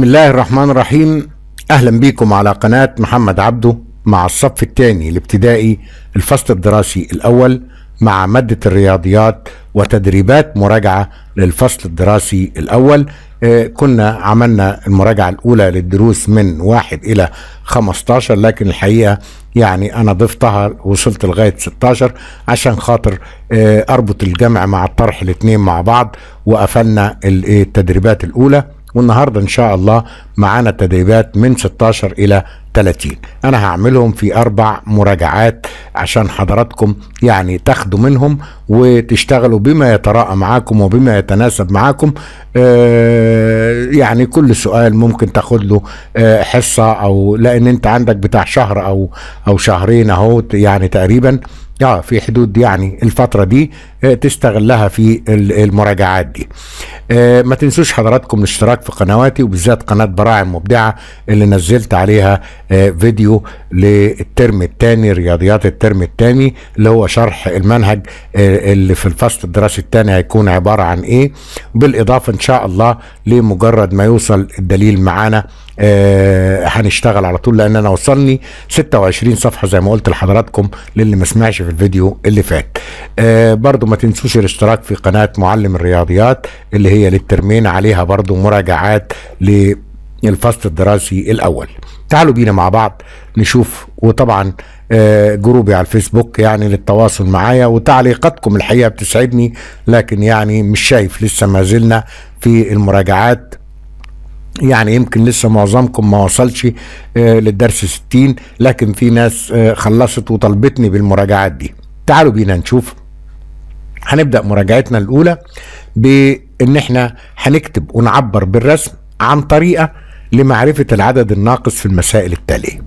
بسم الله الرحمن الرحيم اهلا بيكم على قناة محمد عبده مع الصف الثاني الابتدائي الفصل الدراسي الاول مع مادة الرياضيات وتدريبات مراجعة للفصل الدراسي الاول آه، كنا عملنا المراجعة الاولى للدروس من واحد الى 15 لكن الحقيقة يعني انا ضفتها وصلت لغاية 16 عشان خاطر آه، اربط الجمع مع الطرح الاثنين مع بعض وقفلنا التدريبات الاولى والنهارده ان شاء الله معانا تدريبات من 16 الى 30 انا هعملهم في اربع مراجعات عشان حضراتكم يعني تاخدوا منهم وتشتغلوا بما يتراءى معاكم وبما يتناسب معاكم آه يعني كل سؤال ممكن تاخد له آه حصه او لان انت عندك بتاع شهر او او شهرين اهو يعني تقريبا اه في حدود يعني الفتره دي آه، تستغلها في المراجعات دي آه، ما تنسوش حضراتكم الاشتراك في قنواتي وبالذات قناة براعم مبدعة اللي نزلت عليها آه، فيديو للترم الثاني رياضيات الترم الثاني اللي هو شرح المنهج اللي في الفصل الدراسي الثاني هيكون عبارة عن ايه بالاضافة ان شاء الله لمجرد ما يوصل الدليل معانا هنشتغل على طول لان انا وصلني 26 صفحه زي ما قلت لحضراتكم للي ما سمعش في الفيديو اللي فات آه برضو ما تنسوش الاشتراك في قناة معلم الرياضيات اللي هي للترمين عليها برضو مراجعات للفصل الدراسي الأول تعالوا بينا مع بعض نشوف وطبعا آه جروبي على الفيسبوك يعني للتواصل معايا وتعليقاتكم الحقيقة بتسعدني لكن يعني مش شايف لسه ما زلنا في المراجعات يعني يمكن لسه معظمكم ما وصلش آه، للدرس 60 لكن في ناس آه، خلصت وطلبتني بالمراجعات دي تعالوا بينا نشوف هنبدأ مراجعتنا الأولى بإن إحنا هنكتب ونعبر بالرسم عن طريقة لمعرفة العدد الناقص في المسائل التالية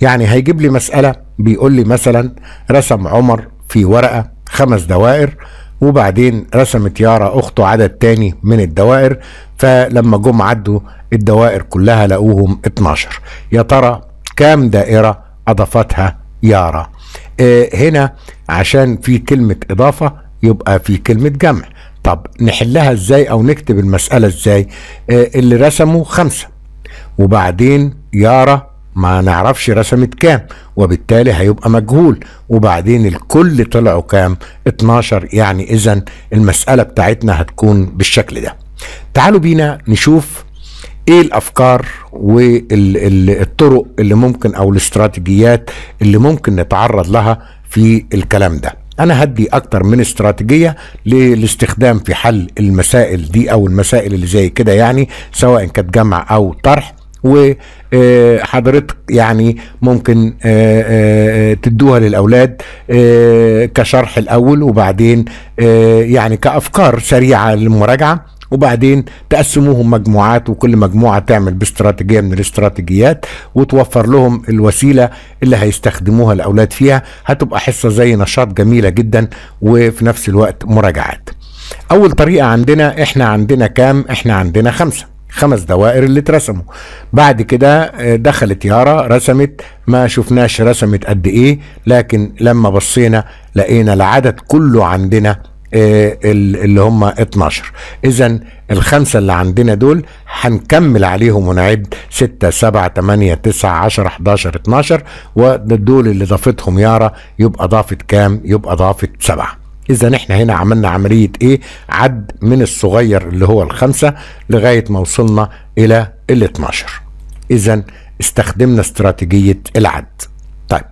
يعني هيجيب لي مسألة بيقول لي مثلا رسم عمر في ورقة خمس دوائر وبعدين رسمت يارا أخته عدد تاني من الدوائر فلما جم عدوا الدوائر كلها لقوهم 12 يا ترى كام دائرة اضافتها يارا آه هنا عشان في كلمة إضافة يبقى في كلمة جمع طب نحلها إزاي أو نكتب المسألة إزاي آه اللي رسمه خمسة وبعدين يارا ما نعرفش رسمت كام وبالتالي هيبقى مجهول وبعدين الكل طلعوا كام 12 يعني إذا المسألة بتاعتنا هتكون بالشكل ده تعالوا بينا نشوف ايه الافكار والطرق اللي ممكن او الاستراتيجيات اللي ممكن نتعرض لها في الكلام ده انا هدي اكتر من استراتيجيه للاستخدام في حل المسائل دي او المسائل اللي زي كده يعني سواء كانت جمع او طرح وحضرتك آه، يعني ممكن آه، آه، تدوها للاولاد كشرح الاول وبعدين يعني كافكار سريعه للمراجعه وبعدين تقسموهم مجموعات وكل مجموعة تعمل باستراتيجية من الاستراتيجيات وتوفر لهم الوسيلة اللي هيستخدموها الأولاد فيها هتبقى حصة زي نشاط جميلة جدا وفي نفس الوقت مراجعات أول طريقة عندنا إحنا عندنا كام؟ إحنا عندنا خمسة خمس دوائر اللي اترسموا بعد كده آه، دخلت يارا رسمت ما شفناش رسمت قد ايه لكن لما بصينا لقينا العدد كله عندنا آه، اللي هم 12 اذا الخمسه اللي عندنا دول هنكمل عليهم ونعد 6 7 8 9 10 11 12 ودول اللي ضافتهم يارا يبقى ضافت كام يبقى ضافت 7 اذا احنا هنا عملنا عمليه ايه عد من الصغير اللي هو الخمسه لغايه ما وصلنا الى ال 12 اذا استخدمنا استراتيجيه العد طيب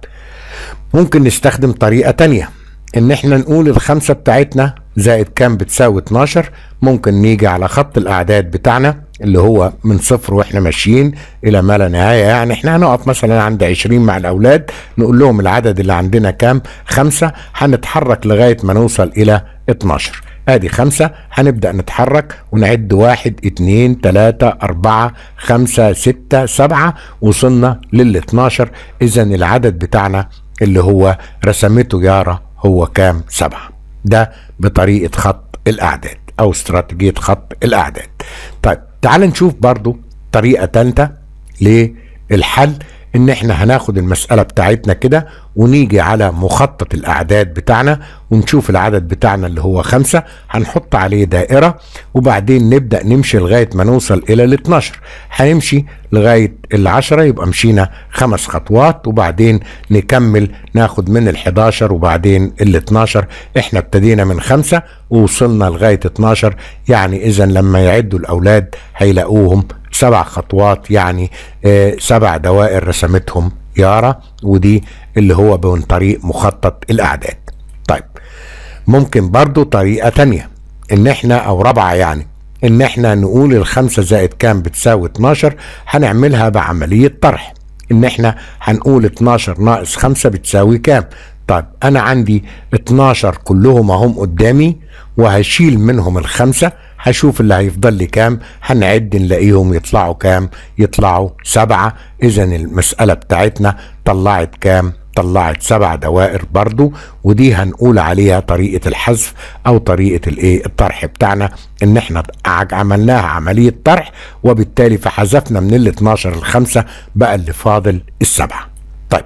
ممكن نستخدم طريقه ثانيه ان احنا نقول الخمسة بتاعتنا زائد كام بتساوي 12 ممكن نيجي على خط الاعداد بتاعنا اللي هو من صفر واحنا ماشيين الى ما لا نهايه يعني احنا هنقف مثلا عند 20 مع الاولاد نقول لهم العدد اللي عندنا كام؟ خمسه هنتحرك لغايه ما نوصل الى 12 ادي خمسة هنبدأ نتحرك ونعد واحد اتنين تلاتة اربعة خمسة ستة سبعة وصلنا لل 12 اذا العدد بتاعنا اللي هو رسمته يارا هو كام سبعة ده بطريقة خط الأعداد أو استراتيجية خط الأعداد طيب تعال نشوف برضو طريقة ثالثة للحل ان احنا هناخد المسألة بتاعتنا كده ونيجي على مخطط الاعداد بتاعنا ونشوف العدد بتاعنا اللي هو خمسة هنحط عليه دائرة وبعدين نبدأ نمشي لغاية ما نوصل الى ال 12 هنمشي لغاية العشرة يبقى مشينا خمس خطوات وبعدين نكمل ناخد من ال 11 وبعدين ال 12 احنا ابتدينا من خمسة ووصلنا لغاية 12 يعني اذا لما يعدوا الاولاد هيلاقوهم سبع خطوات يعني آه، سبع دوائر رسمتهم يارا ودي اللي هو من طريق مخطط الأعداد طيب ممكن برضو طريقة تانية ان احنا او رابعة يعني ان احنا نقول الخمسة زائد كام بتساوي 12 هنعملها بعملية طرح ان احنا هنقول 12 ناقص 5 بتساوي كام طيب انا عندي 12 كلهم اهم قدامي وهشيل منهم الخمسة هشوف اللي هيفضل لي كام هنعد نلاقيهم يطلعوا كام يطلعوا سبعة اذا المسألة بتاعتنا طلعت كام طلعت سبع دوائر برضو ودي هنقول عليها طريقة الحذف او طريقة الايه الطرح بتاعنا ان احنا عملناها عملية طرح وبالتالي فحذفنا من ال 12 الخمسة بقى اللي فاضل السبعة طيب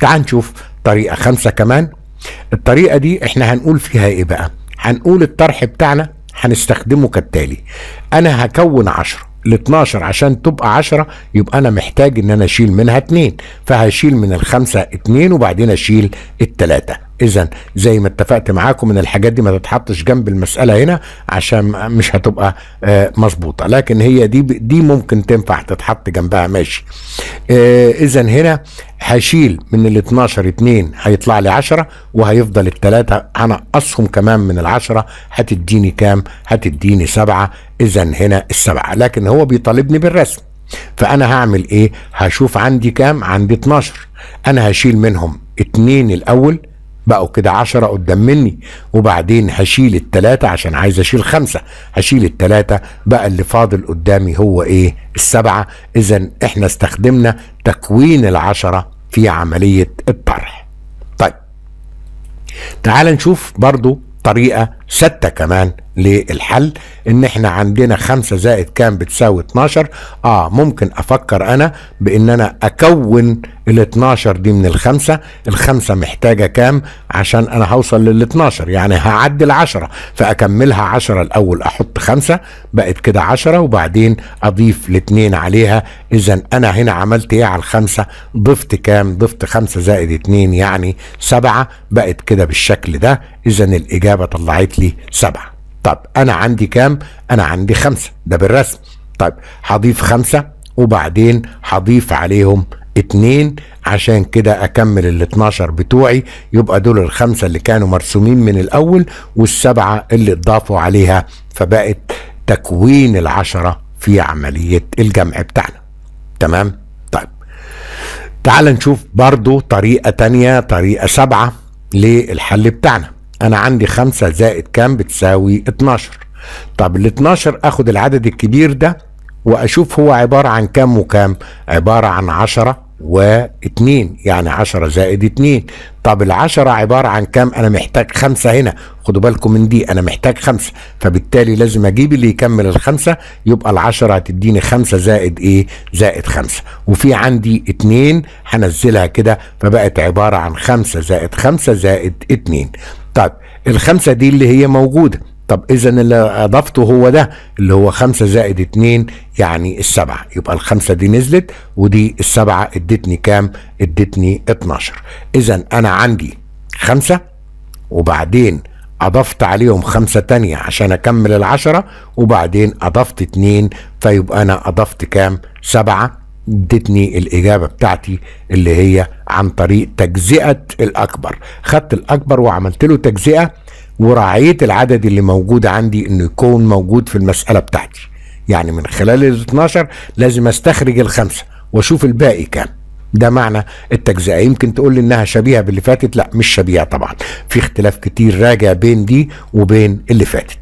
تعال نشوف طريقة خمسة كمان الطريقة دي احنا هنقول فيها ايه بقى هنقول الطرح بتاعنا هنستخدمه كالتالي انا هكون 10 ال 12 عشان تبقى 10 يبقى انا محتاج ان انا اشيل منها 2 فهشيل من الخمسه 2 وبعدين اشيل الثلاثه اذا زي ما اتفقت معاكم ان الحاجات دي ما تتحطش جنب المساله هنا عشان مش هتبقى آه، مظبوطه لكن هي دي دي ممكن تنفع تتحط جنبها ماشي آه، اذا هنا هشيل من ال 12 2 هيطلع لي 10 وهيفضل الثلاثه هنقصهم كمان من العشرة هتديني كام هتديني سبعة اذا هنا السبعة لكن هو بيطالبني بالرسم فانا هعمل ايه هشوف عندي كام عندي 12 انا هشيل منهم اتنين الاول بقوا كده عشرة قدام مني وبعدين هشيل التلاتة عشان عايز اشيل خمسة هشيل التلاتة بقى اللي فاضل قدامي هو ايه السبعة اذا احنا استخدمنا تكوين العشرة في عملية الطرح طيب تعال نشوف برضو طريقة ستة كمان للحل ان احنا عندنا خمسة زائد كام بتساوي 12 اه ممكن افكر انا بان انا اكون ال 12 دي من الخمسة الخمسة محتاجة كام عشان انا هوصل لل 12 يعني هعدل 10 فاكملها 10 الاول احط خمسة بقت كده 10 وبعدين اضيف الاثنين عليها اذا انا هنا عملت ايه على الخمسة ضفت كام ضفت خمسة زائد اتنين يعني سبعة بقت كده بالشكل ده اذا الاجابة طلعت لي سبعة طب انا عندي كام انا عندي خمسة ده بالرسم طيب هضيف خمسة وبعدين هضيف عليهم اتنين عشان كده اكمل ال 12 بتوعي يبقى دول الخمسة اللي كانوا مرسومين من الاول والسبعة اللي اتضافوا عليها فبقت تكوين العشرة في عملية الجمع بتاعنا تمام طيب تعال نشوف برضو طريقة تانية طريقة سبعة للحل بتاعنا انا عندي 5 زائد كام بتساوي 12 طب ال 12 اخد العدد الكبير ده واشوف هو عباره عن كام وكام عباره عن 10 و2 يعني 10 زائد 2 طب العشرة 10 عباره عن كام انا محتاج خمسة هنا خدوا بالكم من دي انا محتاج خمسة فبالتالي لازم اجيب اللي يكمل الخمسة العشرة ال10 هتديني خمسة زائد ايه زائد خمسة وفي عندي 2 هنزلها كده فبقت عباره عن خمسة زائد خمسة زائد 2 طيب الخمسة دي اللي هي موجودة طب اذا اللي اضفته هو ده اللي هو خمسة زائد اتنين يعني السبعة يبقى الخمسة دي نزلت ودي السبعة ادتني كام ادتني اتناشر اذا انا عندي خمسة وبعدين اضفت عليهم خمسة تانية عشان اكمل العشرة وبعدين اضفت اتنين فيبقى انا اضفت كام سبعة ادتني الاجابة بتاعتي اللي هي عن طريق تجزئه الاكبر خدت الاكبر وعملت له تجزئه وراعيت العدد اللي موجود عندي انه يكون موجود في المساله بتاعتي يعني من خلال ال 12 لازم استخرج الخمسه واشوف الباقي كام ده معنى التجزئه يمكن تقول لي انها شبيهه باللي فاتت لا مش شبيهه طبعا في اختلاف كتير راجع بين دي وبين اللي فاتت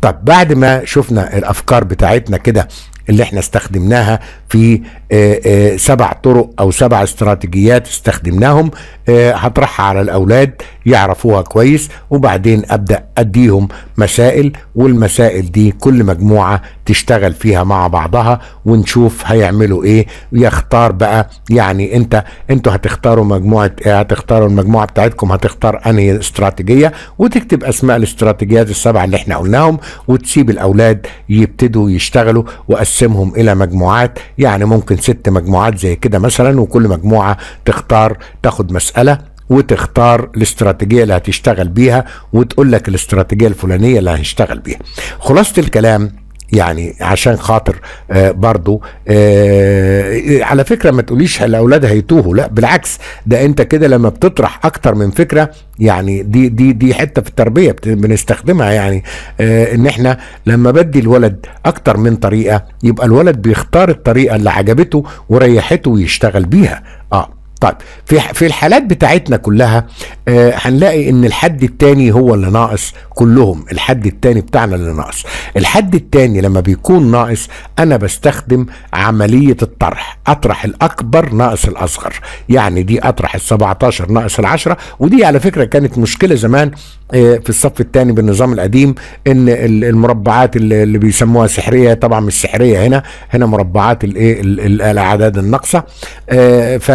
طب بعد ما شفنا الافكار بتاعتنا كده اللي احنا استخدمناها في آه، آه، سبع طرق او سبع استراتيجيات استخدمناهم آه، هطرحها على الاولاد يعرفوها كويس وبعدين ابدا اديهم مسائل والمسائل دي كل مجموعه تشتغل فيها مع بعضها ونشوف هيعملوا ايه ويختار بقى يعني انت انتوا هتختاروا مجموعه ايه هتختاروا المجموعه بتاعتكم هتختار انهي استراتيجيه وتكتب اسماء الاستراتيجيات السبعه اللي احنا قلناهم وتسيب الاولاد يبتدوا يشتغلوا وقسمهم الى مجموعات يعني ممكن ست مجموعات زي كده مثلا وكل مجموعه تختار تاخد مساله وتختار الاستراتيجيه اللي هتشتغل بيها وتقول لك الاستراتيجيه الفلانيه اللي هنشتغل بيها خلاصه الكلام يعني عشان خاطر آه برضو آه،, آه على فكرة ما تقوليش الأولاد هيتوهوا لا بالعكس ده أنت كده لما بتطرح أكتر من فكرة يعني دي دي دي حتة في التربية بنستخدمها يعني آه إن إحنا لما بدي الولد أكتر من طريقة يبقى الولد بيختار الطريقة اللي عجبته وريحته ويشتغل بيها آه طيب في في الحالات بتاعتنا كلها آه هنلاقي ان الحد الثاني هو اللي ناقص كلهم الحد الثاني بتاعنا اللي ناقص الحد الثاني لما بيكون ناقص انا بستخدم عمليه الطرح اطرح الاكبر ناقص الاصغر يعني دي اطرح ال17 ناقص ال10 ودي على فكره كانت مشكله زمان آه في الصف الثاني بالنظام القديم ان المربعات اللي بيسموها سحريه طبعا مش سحريه هنا هنا مربعات الايه الاعداد الناقصه آه ف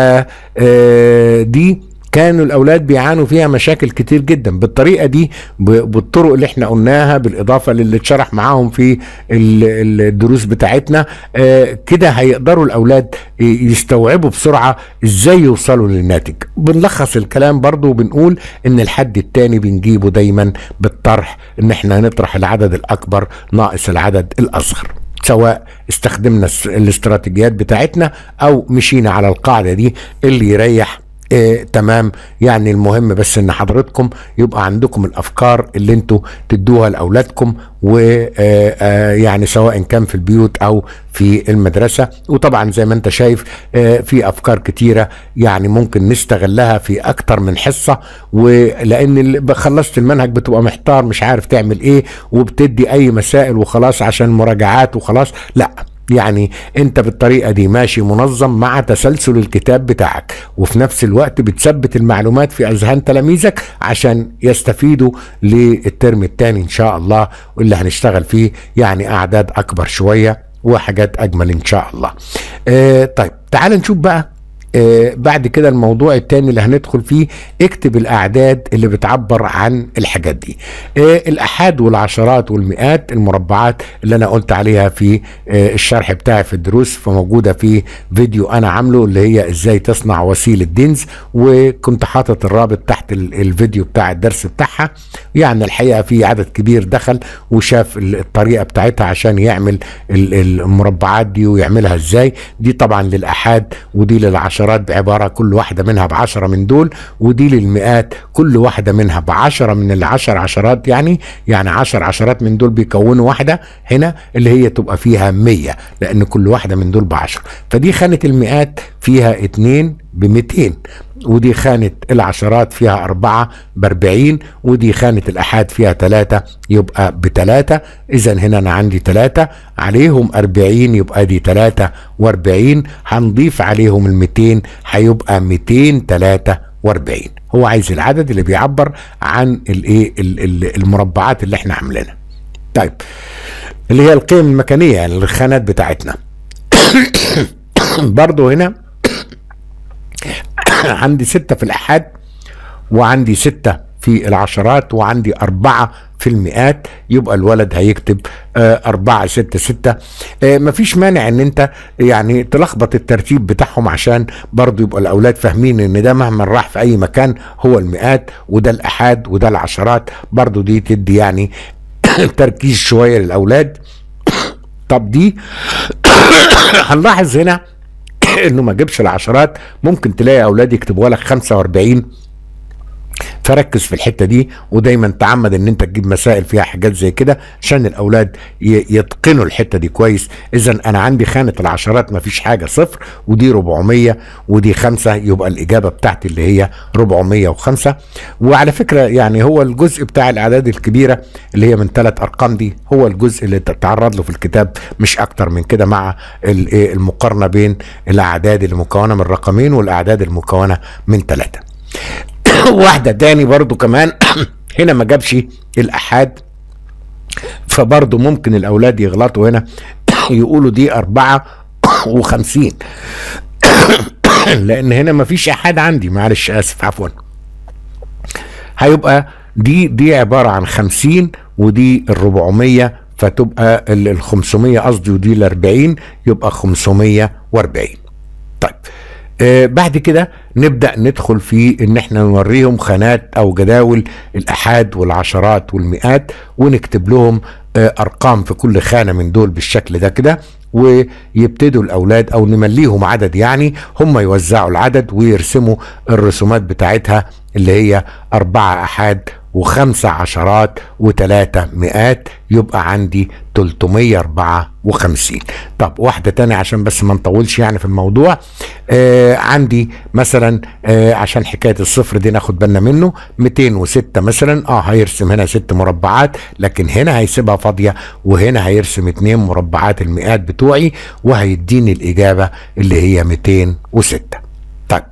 آه، دي كانوا الاولاد بيعانوا فيها مشاكل كتير جدا بالطريقه دي بالطرق اللي احنا قلناها بالاضافه للي اتشرح معاهم في الدروس بتاعتنا آه، كده هيقدروا الاولاد يستوعبوا بسرعه ازاي يوصلوا للناتج بنلخص الكلام برضو وبنقول ان الحد التاني بنجيبه دايما بالطرح ان احنا هنطرح العدد الاكبر ناقص العدد الاصغر سواء استخدمنا الاستراتيجيات بتاعتنا او مشينا على القاعده دي اللي يريح آه تمام يعني المهم بس ان حضرتكم يبقى عندكم الافكار اللي انتوا تدوها لاولادكم و آه، آه، يعني سواء كان في البيوت او في المدرسه وطبعا زي ما انت شايف آه في افكار كتيره يعني ممكن نستغلها في اكتر من حصه ولان خلصت المنهج بتبقى محتار مش عارف تعمل ايه وبتدي اي مسائل وخلاص عشان مراجعات وخلاص لا يعني انت بالطريقة دي ماشي منظم مع تسلسل الكتاب بتاعك وفي نفس الوقت بتثبت المعلومات في اذهان تلاميذك عشان يستفيدوا للترم الثاني ان شاء الله واللي هنشتغل فيه يعني اعداد اكبر شوية وحاجات اجمل ان شاء الله اه طيب تعال نشوف بقى آه، بعد كده الموضوع التاني اللي هندخل فيه اكتب الاعداد اللي بتعبر عن الحاجات دي آه، الاحاد والعشرات والمئات المربعات اللي انا قلت عليها في آه، الشرح بتاعي في الدروس فموجوده في فيديو انا عامله اللي هي ازاي تصنع وسيله دينز وكنت حاطط الرابط تحت الفيديو بتاع الدرس بتاعها يعني الحقيقه في عدد كبير دخل وشاف الطريقه بتاعتها عشان يعمل المربعات دي ويعملها ازاي دي طبعا للاحاد ودي للعشرات التطويرات بعبارة كل واحدة منها بعشرة من دول ودي للمئات كل واحدة منها بعشرة من العشر عشرات يعني يعني عشر عشرات من دول بيكونوا واحدة هنا اللي هي تبقى فيها مية لأن كل واحدة من دول بعشر فدي خانة المئات فيها اتنين بمئتين ودي خانة العشرات فيها أربعة بأربعين ودي خانة الأحاد فيها تلاتة يبقى بتلاتة إذا هنا أنا عندي تلاتة عليهم أربعين يبقى دي تلاتة وأربعين هنضيف عليهم المتين هيبقى متين تلاتة وأربعين هو عايز العدد اللي بيعبر عن الايه المربعات اللي احنا عاملينها طيب اللي هي القيم المكانية يعني الخانات بتاعتنا برضو هنا عندي ستة في الآحاد وعندي ستة في العشرات وعندي أربعة في المئات يبقى الولد هيكتب آه، أربعة ستة ستة آه، مفيش مانع ان انت يعني تلخبط الترتيب بتاعهم عشان برضو يبقى الأولاد فاهمين ان ده مهما راح في أي مكان هو المئات وده الأحاد وده العشرات برضو دي تدي يعني تركيز شوية للأولاد طب دي هنلاحظ هنا انه ما جبش العشرات ممكن تلاقي اولاد يكتبوها لك 45 فركز في الحته دي ودايما تعمد ان انت تجيب مسائل فيها حاجات زي كده عشان الاولاد يتقنوا الحته دي كويس اذا انا عندي خانه العشرات مفيش حاجه صفر ودي 400 ودي خمسة يبقى الاجابه بتاعتي اللي هي 405 وعلى فكره يعني هو الجزء بتاع الاعداد الكبيره اللي هي من ثلاث ارقام دي هو الجزء اللي تتعرض له في الكتاب مش اكتر من كده مع إيه، المقارنه بين الاعداد المكونه من رقمين والاعداد المكونه من ثلاثه واحده تاني برضو كمان هنا ما جابش الاحاد فبرضو ممكن الاولاد يغلطوا هنا يقولوا دي أربعة وخمسين لان هنا ما فيش احاد عندي معلش اسف عفوا هيبقى دي دي عباره عن 50 ودي ال 400 فتبقى ال 500 قصدي ودي ال 40 يبقى 540 آه، بعد كده نبدا ندخل في ان احنا نوريهم خانات او جداول الاحاد والعشرات والمئات ونكتب لهم آه، ارقام في كل خانه من دول بالشكل ده كده ويبتدوا الاولاد او نمليهم عدد يعني هم يوزعوا العدد ويرسموا الرسومات بتاعتها اللي هي اربعه احاد وخمسة عشرات وتلاتة مئات يبقى عندي 354 طب واحدة تانية عشان بس ما نطولش يعني في الموضوع آه عندي مثلا آه عشان حكاية الصفر دي ناخد بالنا منه 206 مثلا اه هيرسم هنا ست مربعات لكن هنا هيسيبها فاضية وهنا هيرسم اتنين مربعات المئات بتوعي وهيديني الإجابة اللي هي 206 طيب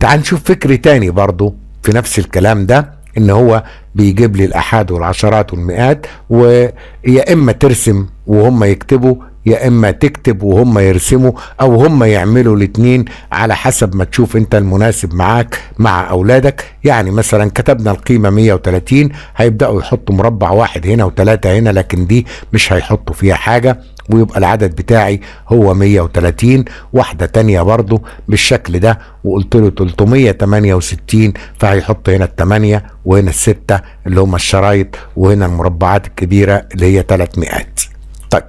تعال نشوف فكر تاني برضو في نفس الكلام ده ان هو بيجيب لي الاحاد والعشرات والمئات ويا اما ترسم وهم يكتبوا يا اما تكتب وهم يرسموا او هم يعملوا الاتنين على حسب ما تشوف انت المناسب معاك مع اولادك يعني مثلا كتبنا القيمه 130 هيبداوا يحطوا مربع واحد هنا وثلاثه هنا لكن دي مش هيحطوا فيها حاجه ويبقى العدد بتاعي هو 130 واحدة تانية برضو بالشكل ده وقلت له 368 فهيحط هنا التمانية وهنا الستة اللي هما الشرايط وهنا المربعات الكبيرة اللي هي 300 طيب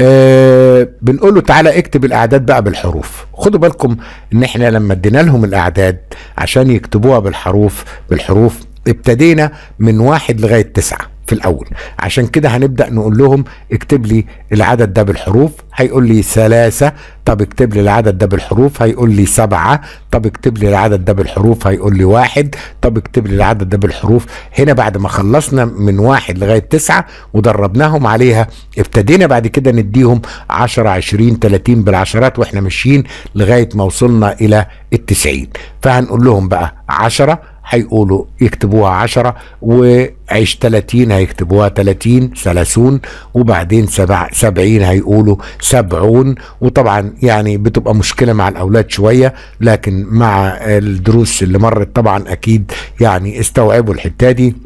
آه بنقول له تعالى اكتب الاعداد بقى بالحروف خدوا بالكم ان احنا لما ادينا لهم الاعداد عشان يكتبوها بالحروف بالحروف ابتدينا من واحد لغاية تسعة في الاول عشان كده هنبدا نقول لهم اكتب لي العدد ده بالحروف هيقول لي ثلاثه طب اكتب لي العدد ده بالحروف هيقول لي سبعه طب اكتب لي العدد ده بالحروف هيقول لي واحد طب اكتب لي العدد ده بالحروف هنا بعد ما خلصنا من واحد لغايه تسعه ودربناهم عليها ابتدينا بعد كده نديهم 10 20 30 بالعشرات واحنا ماشيين لغايه ما وصلنا الى ال 90 فهنقول لهم بقى 10 هيقولوا يكتبوها 10 وعيش 30 هيكتبوها 30 30 وبعدين 70 هيقولوا 70 وطبعا يعني بتبقى مشكله مع الاولاد شويه لكن مع الدروس اللي مرت طبعا اكيد يعني استوعبوا الحته دي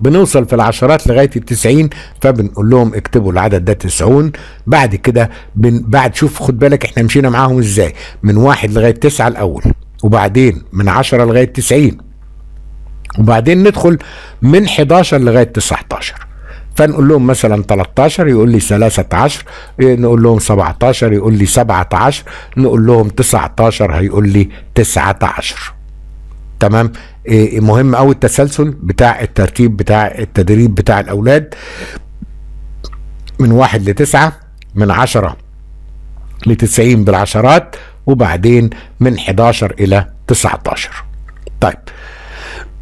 بنوصل في العشرات لغايه التسعين فبنقول لهم اكتبوا العدد ده تسعون بعد كده بن بعد شوف خد بالك احنا مشينا معاهم ازاي من واحد لغايه تسعه الاول وبعدين من 10 لغايه 90 وبعدين ندخل من 11 لغايه 19 فنقول لهم مثلا 13 يقول لي 13 نقول لهم 17 يقول لي 17 نقول لهم 19 هيقول لي 19 تمام إيه، مهم قوي التسلسل بتاع الترتيب بتاع التدريب بتاع الاولاد من 1 ل 9 من 10 ل 90 بالعشرات وبعدين من 11 إلى 19 طيب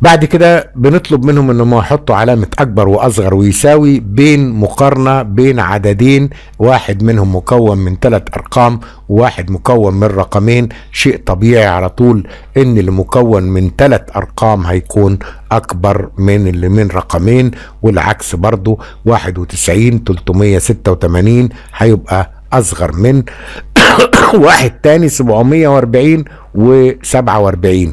بعد كده بنطلب منهم انهم يحطوا علامة اكبر واصغر ويساوي بين مقارنة بين عددين واحد منهم مكون من ثلاث ارقام وواحد مكون من رقمين شيء طبيعي على طول ان اللي مكون من ثلاث ارقام هيكون اكبر من اللي من رقمين والعكس برضو 91 386 هيبقى اصغر من واحد تاني 740 و47 يعني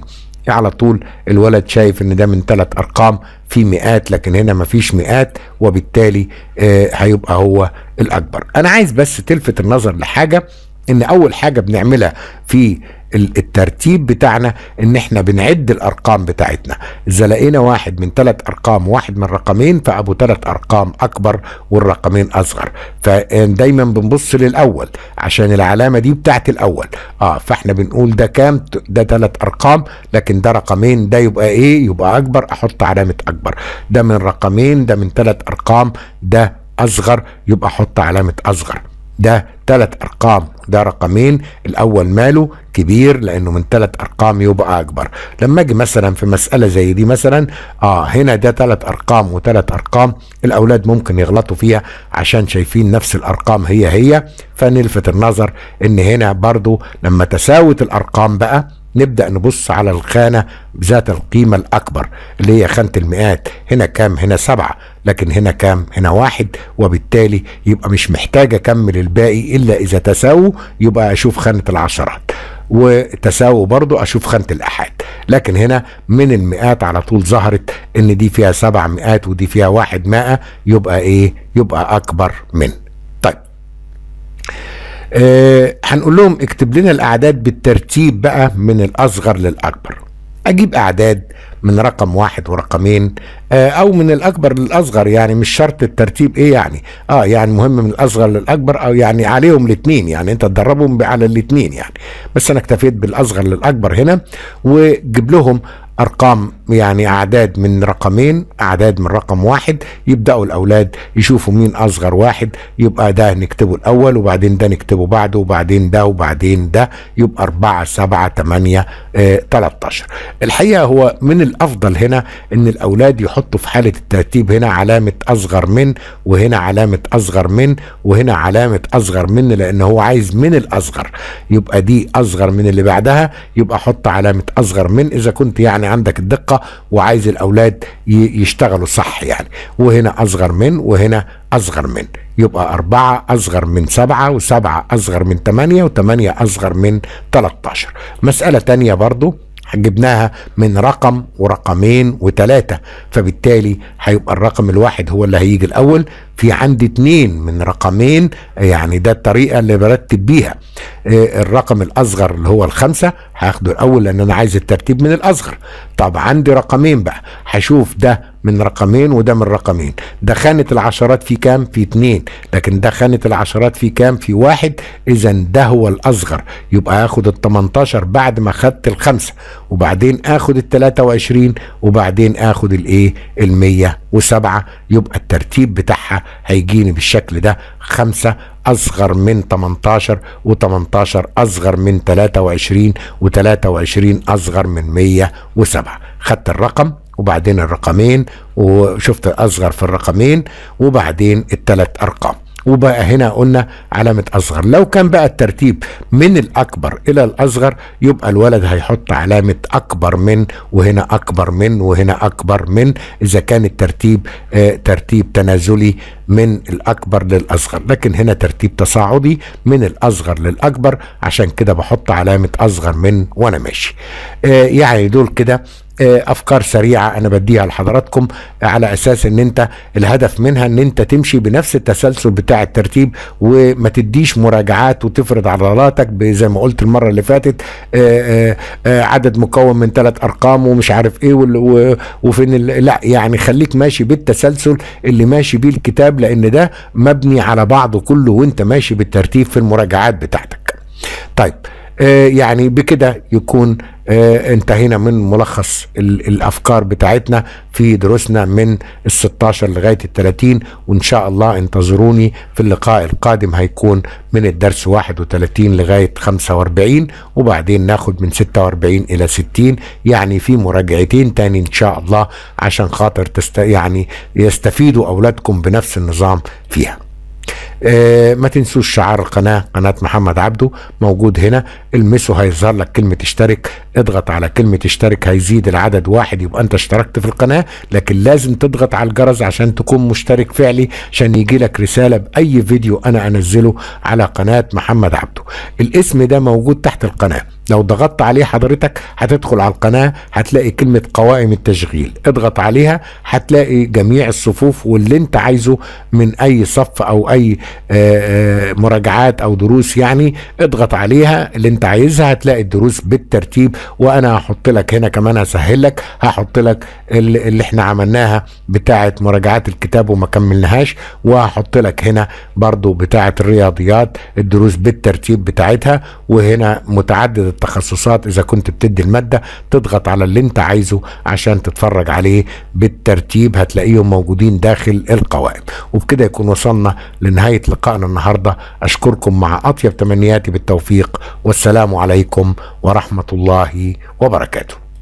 على طول الولد شايف ان ده من ثلاث ارقام في مئات لكن هنا مفيش مئات وبالتالي آه هيبقى هو الاكبر انا عايز بس تلفت النظر لحاجه ان اول حاجه بنعملها في الترتيب بتاعنا ان احنا بنعد الارقام بتاعتنا اذا لقينا واحد من ثلاث ارقام واحد من رقمين فابو ثلاث ارقام اكبر والرقمين اصغر فدايما آه، بنبص للاول عشان العلامه دي بتاعت الاول اه فاحنا بنقول ده كام ده ثلاث ارقام لكن ده رقمين ده يبقى ايه يبقى اكبر احط علامه اكبر ده من رقمين ده من ثلاث ارقام ده اصغر يبقى احط علامه اصغر ده ثلاث ارقام ده رقمين الاول ماله كبير لانه من ثلاث ارقام يبقى اكبر لما اجي مثلا في مساله زي دي مثلا اه هنا ده ثلاث ارقام وثلاث ارقام الاولاد ممكن يغلطوا فيها عشان شايفين نفس الارقام هي هي فنلفت النظر ان هنا برضو لما تساوت الارقام بقى نبدا نبص على الخانه ذات القيمه الاكبر اللي هي خانه المئات هنا كام هنا سبعه لكن هنا كام هنا واحد وبالتالي يبقى مش محتاج اكمل الباقي الا اذا تساووا يبقى اشوف خانه العشرات وتساووا برضو اشوف خانه الاحاد لكن هنا من المئات على طول ظهرت ان دي فيها سبع مئات ودي فيها واحد مائه يبقى ايه يبقى اكبر من طيب آه، هنقول لهم اكتب لنا الاعداد بالترتيب بقى من الاصغر للاكبر اجيب اعداد من رقم واحد ورقمين آه، او من الاكبر للاصغر يعني مش شرط الترتيب ايه يعني اه يعني مهم من الاصغر للاكبر او يعني عليهم الاثنين يعني انت تدربهم على الاثنين يعني بس انا اكتفيت بالاصغر للاكبر هنا وجيب لهم ارقام يعني اعداد من رقمين اعداد من رقم واحد يبداوا الاولاد يشوفوا مين اصغر واحد يبقى ده نكتبه الاول وبعدين ده نكتبه بعده وبعدين ده وبعدين ده يبقى 4 7 8 13 الحقيقه هو من الافضل هنا ان الاولاد يحطوا في حاله الترتيب هنا علامه اصغر من وهنا علامه اصغر من وهنا علامه اصغر من لان هو عايز من الاصغر يبقى دي اصغر من اللي بعدها يبقى حط علامه اصغر من اذا كنت يعني عندك الدقه الثقة وعايز الأولاد يشتغلوا صح يعني وهنا أصغر من وهنا أصغر من يبقى أربعة أصغر من سبعة وسبعة أصغر من تمانية وتمانية أصغر من 13 مسألة تانية برضو جبناها من رقم ورقمين وتلاتة فبالتالي هيبقى الرقم الواحد هو اللي هيجي الأول في عندي اتنين من رقمين يعني ده الطريقة اللي برتب بيها آه، الرقم الأصغر اللي هو الخمسة هاخده الأول لأن أنا عايز الترتيب من الأصغر طب عندي رقمين بقى هشوف ده من رقمين وده من رقمين ده خانة العشرات في كام في اتنين لكن ده خانة العشرات في كام في واحد اذا ده هو الاصغر يبقى اخد ال 18 بعد ما خدت الخمسة وبعدين اخد ال 23 وبعدين اخد الايه ال 107 إيه؟ يبقى الترتيب بتاعها هيجيني بالشكل ده خمسة أصغر من 18 و18 أصغر من 23 و23 أصغر من 107 خدت الرقم وبعدين الرقمين وشفت اصغر في الرقمين وبعدين الثلاث ارقام وبقى هنا قلنا علامة أصغر لو كان بقى الترتيب من الأكبر إلى الأصغر يبقى الولد هيحط علامة أكبر من وهنا أكبر من وهنا أكبر من إذا كان الترتيب آه ترتيب تنازلي من الأكبر للأصغر لكن هنا ترتيب تصاعدي من الأصغر للأكبر عشان كده بحط علامة أصغر من وأنا ماشي آه يعني دول كده آه، افكار سريعه انا بديها لحضراتكم آه، على اساس ان انت الهدف منها ان انت تمشي بنفس التسلسل بتاع الترتيب وما تديش مراجعات وتفرض عضلاتك زي ما قلت المره اللي فاتت آه، عدد مكون من ثلاث ارقام ومش عارف ايه وفين لا يعني خليك ماشي بالتسلسل اللي ماشي بيه الكتاب لان ده مبني على بعضه كله وانت ماشي بالترتيب في المراجعات بتاعتك طيب آه، يعني بكده يكون آه، انتهينا من ملخص الافكار بتاعتنا في دروسنا من ال 16 لغايه ال 30 وان شاء الله انتظروني في اللقاء القادم هيكون من الدرس 31 لغايه 45 وبعدين ناخد من 46 الى 60 يعني في مراجعتين تاني ان شاء الله عشان خاطر تست يعني يستفيدوا اولادكم بنفس النظام فيها. آه، ما تنسوش شعار القناه قناه محمد عبده موجود هنا المسه هيظهر لك كلمه اشترك اضغط على كلمه اشترك هيزيد العدد واحد يبقى انت اشتركت في القناه لكن لازم تضغط على الجرس عشان تكون مشترك فعلي عشان يجي لك رساله باي فيديو انا انزله على قناه محمد عبده الاسم ده موجود تحت القناه لو ضغطت عليه حضرتك هتدخل على القناة هتلاقي كلمة قوائم التشغيل اضغط عليها هتلاقي جميع الصفوف واللي انت عايزه من اي صف او اي آه، آه، مراجعات او دروس يعني اضغط عليها اللي انت عايزها هتلاقي الدروس بالترتيب وانا هحط لك هنا كمان هسهل لك هحط لك اللي احنا عملناها بتاعه مراجعات الكتاب وما كملناهاش وهحط لك هنا برضو بتاعه الرياضيات الدروس بالترتيب بتاعتها وهنا متعدد التخصصات اذا كنت بتدي الماده تضغط على اللي انت عايزه عشان تتفرج عليه بالترتيب هتلاقيهم موجودين داخل القوائم وبكده يكون وصلنا لنهايه نهاية لقائنا النهاردة أشكركم مع أطيب تمنياتي بالتوفيق والسلام عليكم ورحمة الله وبركاته